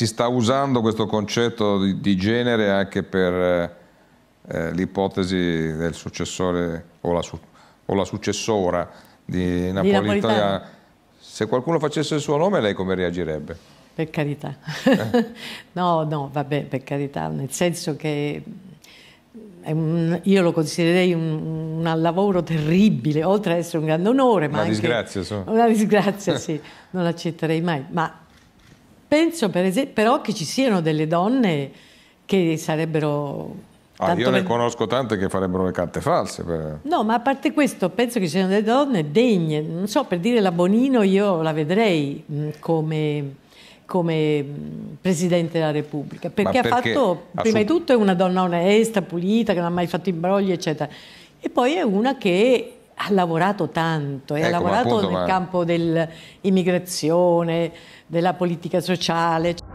si sta usando questo concetto di, di genere anche per eh, eh l'ipotesi del successore o la, o la successora di Napolitano. Se qualcuno facesse il suo nome, lei come reagirebbe? Per carità. Eh? no, no, vabbè, per carità, nel senso che mm, un, io lo considererei un, un, lavoro terribile, oltre ad essere un grande onore, ma una anche disgrazia, so. una disgrazia, sì, non l'accetterei mai. Ma Penso per però che ci siano delle donne che sarebbero... Ah, io ne conosco tante che farebbero le carte false. Per... No, ma a parte questo, penso che ci siano delle donne degne. Non so, per dire la Bonino io la vedrei mm, come come mm, Presidente della Repubblica, perché, perché ha fatto, prima di tutto, è una donna onesta, pulita, che non ha mai fatto imbrogli, eccetera, e poi è una che ha lavorato tanto ecco, ha lavorato appunto, nel ma... campo dell'immigrazione, della politica sociale.